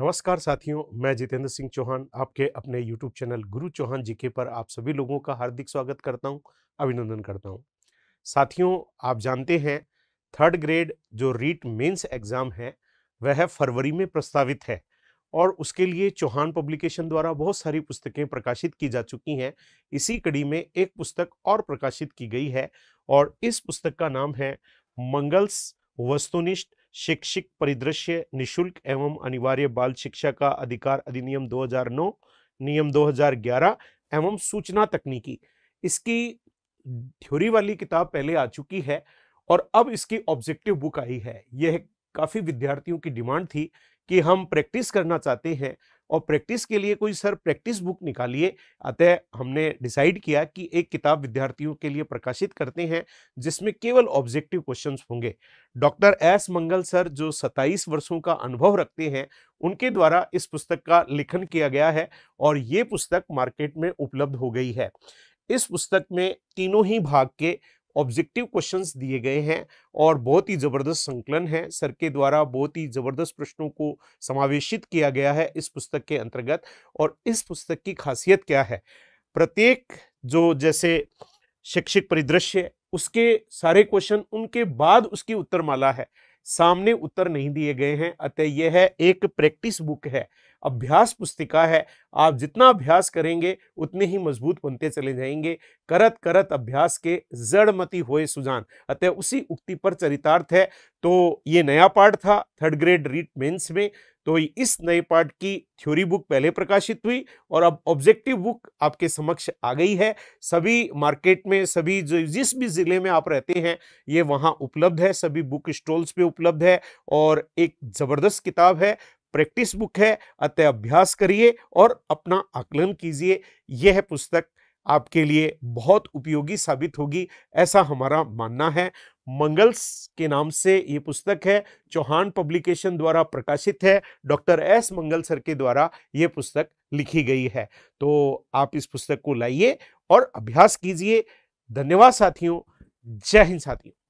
नमस्कार साथियों मैं जितेंद्र सिंह चौहान आपके अपने YouTube चैनल गुरु चौहान जीके पर आप सभी लोगों का हार्दिक स्वागत करता हूं, अभिनंदन करता हूं। साथियों आप जानते हैं थर्ड ग्रेड जो रीट मेंस एग्ज़ाम है वह फरवरी में प्रस्तावित है और उसके लिए चौहान पब्लिकेशन द्वारा बहुत सारी पुस्तकें प्रकाशित की जा चुकी हैं इसी कड़ी में एक पुस्तक और प्रकाशित की गई है और इस पुस्तक का नाम है मंगल्स वस्तुनिष्ठ शैक्षिक परिदृश्य निशुल्क एवं अनिवार्य बाल शिक्षा का अधिकार अधिनियम 2009 नियम 2011 एवं सूचना तकनीकी इसकी थ्योरी वाली किताब पहले आ चुकी है और अब इसकी ऑब्जेक्टिव बुक आई है यह काफ़ी विद्यार्थियों की डिमांड थी कि हम प्रैक्टिस करना चाहते हैं और प्रैक्टिस के लिए कोई सर प्रैक्टिस बुक निकालिए अतः हमने डिसाइड किया कि एक किताब विद्यार्थियों के लिए प्रकाशित करते हैं जिसमें केवल ऑब्जेक्टिव क्वेश्चंस होंगे डॉक्टर एस मंगल सर जो 27 वर्षों का अनुभव रखते हैं उनके द्वारा इस पुस्तक का लेखन किया गया है और ये पुस्तक मार्केट में उपलब्ध हो गई है इस पुस्तक में तीनों ही भाग के ऑब्जेक्टिव क्वेश्चंस दिए गए हैं और बहुत ही ज़बरदस्त संकलन है सर के द्वारा बहुत ही ज़बरदस्त प्रश्नों को समावेशित किया गया है इस पुस्तक के अंतर्गत और इस पुस्तक की खासियत क्या है प्रत्येक जो जैसे शैक्षिक परिदृश्य उसके सारे क्वेश्चन उनके बाद उसकी उत्तरमाला है सामने उत्तर नहीं दिए गए हैं अतः यह है एक प्रैक्टिस बुक है अभ्यास पुस्तिका है आप जितना अभ्यास करेंगे उतने ही मजबूत बनते चले जाएंगे करत करत अभ्यास के जड़मती होए सुजान अतः उसी उक्ति पर चरितार्थ है तो ये नया पाठ था थर्ड ग्रेड रीट मेंस में तो इस नए पाठ की थ्योरी बुक पहले प्रकाशित हुई और अब ऑब्जेक्टिव बुक आपके समक्ष आ गई है सभी मार्केट में सभी जो जिस भी ज़िले में आप रहते हैं ये वहाँ उपलब्ध है सभी बुक स्टॉल्स पे उपलब्ध है और एक ज़बरदस्त किताब है प्रैक्टिस बुक है अतः अभ्यास करिए और अपना आकलन कीजिए यह पुस्तक आपके लिए बहुत उपयोगी साबित होगी ऐसा हमारा मानना है मंगल्स के नाम से ये पुस्तक है चौहान पब्लिकेशन द्वारा प्रकाशित है डॉक्टर एस मंगल सर के द्वारा ये पुस्तक लिखी गई है तो आप इस पुस्तक को लाइए और अभ्यास कीजिए धन्यवाद साथियों जय हिंद साथियों